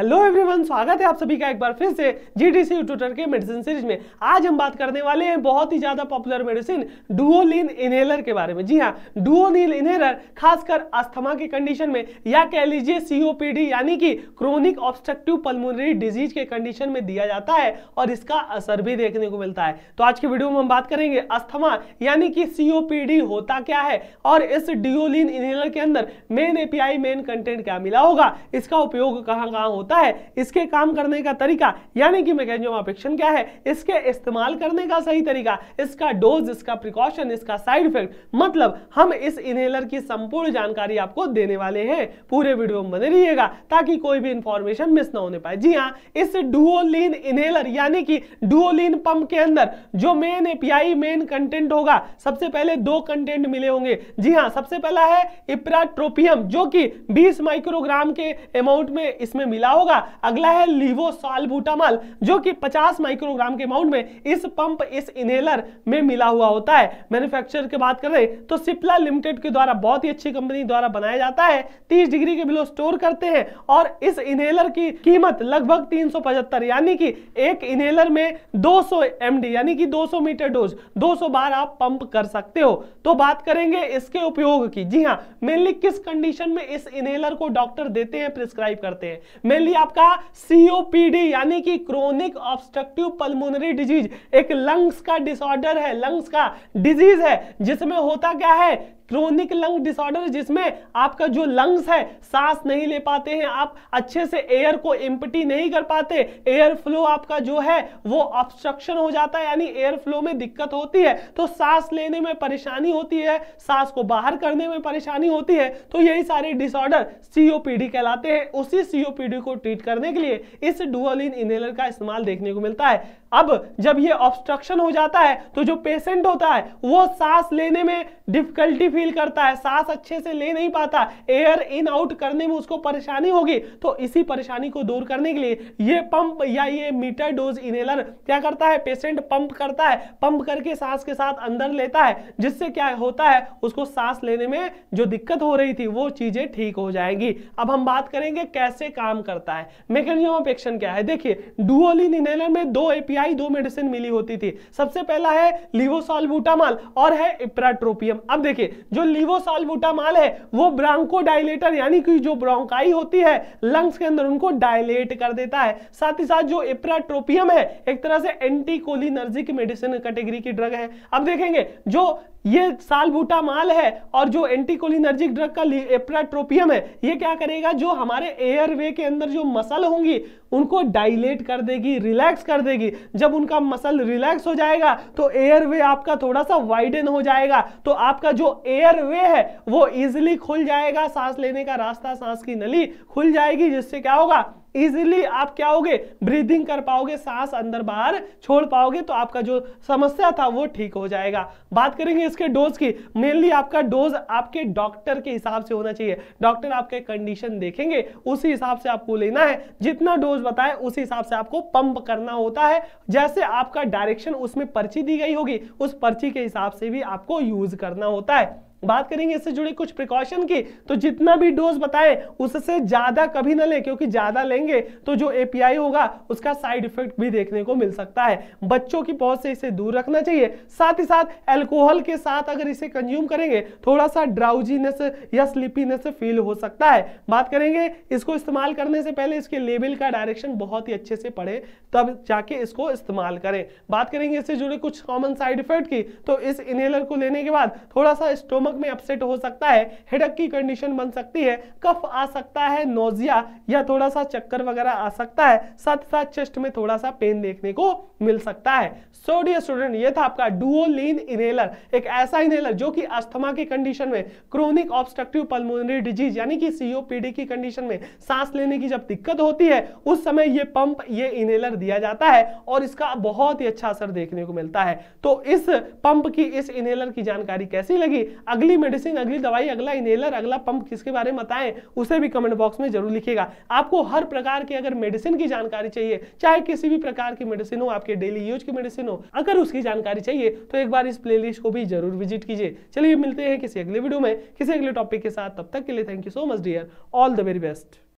hello everyone स्वागत है आप सभी का एक बार फिर से जीडीसी ट्यूटर के मेडिसिन सीरीज में आज हम बात करने वाले हैं बहुत ही ज़्यादा पॉपुलर मेडिसिन डुओलिन इनहेलर के बारे में जी हाँ डुओलिन इनहेलर खासकर अस्थमा के कंडीशन में या कह लीजिए सीओपीडी यानी कि क्रोनिक ऑब्स्ट्रक्टिव पल्मोनरी डिजीज के कंडीशन में दिया जाता है और इसका असर भी देखने को मिलता है तो आज के वीडियो में हम बात करेंगे अस्थमा यानी कि सीओपीडी होता क्या है और इस डिओलिन इनहेलर के अंदर मेन एपीआई मेन कंटेंट क्या मिला होगा इसका उपयोग कहाँ कहाँ होता होता है इसके काम करने का तरीका यानी कि मैकेजम ऑफ क्या है इसके इस्तेमाल करने का सही तरीका इसका डोज इसका प्रिकॉशन इसका साइड इफेक्ट मतलब हम इस इनहेलर की संपूर्ण जानकारी आपको देने वाले हैं पूरे वीडियो में बने रहिएगा ताकि कोई भी इंफॉर्मेशन मिस ना होने पाए जी हाँ इस डुओलिन इनहेलर यानी कि डुओलिन पंप के अंदर जो मेन एपीआई मेन कंटेंट होगा सबसे पहले दो कंटेंट मिले होंगे जी हाँ सबसे पहला है इप्राट्रोपियम जो कि 20 माइक्रोग्राम के अमाउंट में इसमें मिला होगा अगला है लिवो लीवोसालबूटामॉल जो कि 50 माइक्रोग्राम के अमाउंट में इस पंप इस इनहेलर में मिला हुआ होता है मैन्युफैक्चर की बात करें तो सिप्ला लिमिटेड के द्वारा बहुत ही अच्छी कंपनी द्वारा बनाया जाता है तीस डिग्री के बिलो स्टोर करते हैं और इस इनहेलर की कीमत लगभग तीन यानी कि एक इनहेलर में दो सौ यानी कि दो मीटर डोज दो बार आप पंप कर सकते हो तो बात करेंगे इसके उपयोग की जी हाँ मेनली किस कंडीशन में इस इनहेलर को डॉक्टर देते हैं प्रिस्क्राइब करते हैं मेनली आपका सीओपीडी यानी कि क्रोनिक ऑब्स्ट्रक्टिव पल्मोनरी डिजीज एक लंग्स का डिसऑर्डर है लंग्स का डिजीज है जिसमें होता क्या है क्रोनिक लंग डिसऑर्डर जिसमें आपका जो लंग्स है सांस नहीं ले पाते हैं आप अच्छे से एयर को एम्पटी नहीं कर पाते एयर फ्लो आपका जो है वो ऑब्स्ट्रक्शन हो जाता है यानी एयर फ्लो में दिक्कत होती है तो सांस लेने में परेशानी होती है सांस को बाहर करने में परेशानी होती है तो यही सारे डिसऑर्डर सीओपीडी कहलाते हैं उसी सीओपीडी को ट्रीट करने के लिए इस डुअलिन इनहेलर का इस्तेमाल देखने को मिलता है अब जब ये ऑब्स्ट्रक्शन हो जाता है तो जो पेशेंट होता है वो सांस लेने में डिफिकल्टी फील करता है सांस अच्छे से ले नहीं पाता एयर इन आउट करने में उसको परेशानी होगी तो इसी परेशानी को दूर करने के लिए ये पंप या ये मीटर डोज इनहेलर क्या करता है पेशेंट पंप करता है पंप करके सांस के साथ अंदर लेता है जिससे क्या होता है उसको सांस लेने में जो दिक्कत हो रही थी वो चीजें ठीक हो जाएंगी अब हम बात करेंगे कैसे काम करता है मेकेनियम ऑफ एक्शन क्या है देखिए डुओलिन इनहेलर में दो एपीआई दो मेडिसिन मिली होती थी सबसे पहला है लिवोसॉल्बुटामॉल और है इप्राट्रोपियम अब देखिए जो लीवोसालबुटामाल है वो ब्रांको डायलेटर यानी कि जो ब्रोंकाई होती है लंग्स के अंदर उनको डायलेट कर देता है साथ ही साथ जो इप्राट्रोपियम है एक तरह से एंटीकोलिनर्जिक मेडिसिन कैटेगरी की ड्रग है अब देखेंगे जो ये माल है और जो एंटीकोलिनर्जिक ड्रग का एप्राट्रोपियम है ये क्या करेगा जो हमारे एयरवे के अंदर जो मसल होंगी उनको डाइलेट कर देगी रिलैक्स कर देगी जब उनका मसल रिलैक्स हो जाएगा तो एयर वे आपका थोड़ा सा वाइडन हो जाएगा तो आपका जो एयर वे है वो इजिली खुल जाएगा सांस लेने का रास्ता सांस की नली खुल जाएगी जिससे क्या होगा इजिली आप क्या होगे ब्रीदिंग कर पाओगे सांस अंदर बाहर छोड़ पाओगे तो आपका जो समस्या था वो ठीक हो जाएगा बात करेंगे इसके डोज की मेनली आपका डोज आपके डॉक्टर के हिसाब से होना चाहिए डॉक्टर आपके कंडीशन देखेंगे उसी हिसाब से आपको लेना है जितना डोज बताए उसी हिसाब से आपको पंप करना होता है जैसे आपका डायरेक्शन उसमें पर्ची दी गई होगी उस पर्ची के हिसाब से भी आपको यूज करना होता है बात करेंगे इससे जुड़े कुछ प्रिकॉशन की तो जितना भी डोज बताएं उससे ज्यादा कभी ना लें क्योंकि ज्यादा लेंगे तो जो एपीआई होगा उसका साइड इफेक्ट भी देखने को मिल सकता है बच्चों की पहुंच से इसे दूर रखना चाहिए साथ ही साथ एल्कोहल के साथ अगर इसे कंज्यूम करेंगे थोड़ा सा ड्राउजीनेस या स्लीपीनेस फील हो सकता है बात करेंगे इसको इस्तेमाल करने से पहले इसके लेबल का डायरेक्शन बहुत ही अच्छे से पढ़े तब जाके इसको इस्तेमाल करें बात करेंगे इससे जुड़े कुछ कॉमन साइड इफेक्ट की तो इस इनहेलर को लेने के बाद थोड़ा सा स्टोमक स्टमक में अपसेट हो सकता है हेडक की कंडीशन बन सकती है कफ आ सकता है नोजिया या थोड़ा सा चक्कर वगैरह आ सकता है साथ साथ चेस्ट में थोड़ा सा पेन देखने को मिल सकता है सो डियर स्टूडेंट ये था आपका डुओलिन इनहेलर एक ऐसा इनहेलर जो कि अस्थमा की कंडीशन में क्रोनिक ऑब्स्ट्रक्टिव पल्मोनरी डिजीज यानी कि सीओपीडी की कंडीशन में सांस लेने की जब दिक्कत होती है उस समय ये पंप ये इनहेलर दिया जाता है और इसका बहुत ही अच्छा असर देखने को मिलता है तो इस पंप की इस इनहेलर की जानकारी कैसी लगी अगर अगली मेडिसिन अगली दवाई अगला इनहेलर अगला पंप किसके बारे में बताएं उसे भी कमेंट बॉक्स में जरूर लिखिएगा आपको हर प्रकार की अगर मेडिसिन की जानकारी चाहिए चाहे किसी भी प्रकार की मेडिसिन हो आपके डेली यूज की मेडिसिन हो अगर उसकी जानकारी चाहिए तो एक बार इस प्ले को भी जरूर विजिट कीजिए चलिए मिलते हैं किसी अगले वीडियो में किसी अगले टॉपिक के साथ तब तक के लिए thank you so much dear all the very best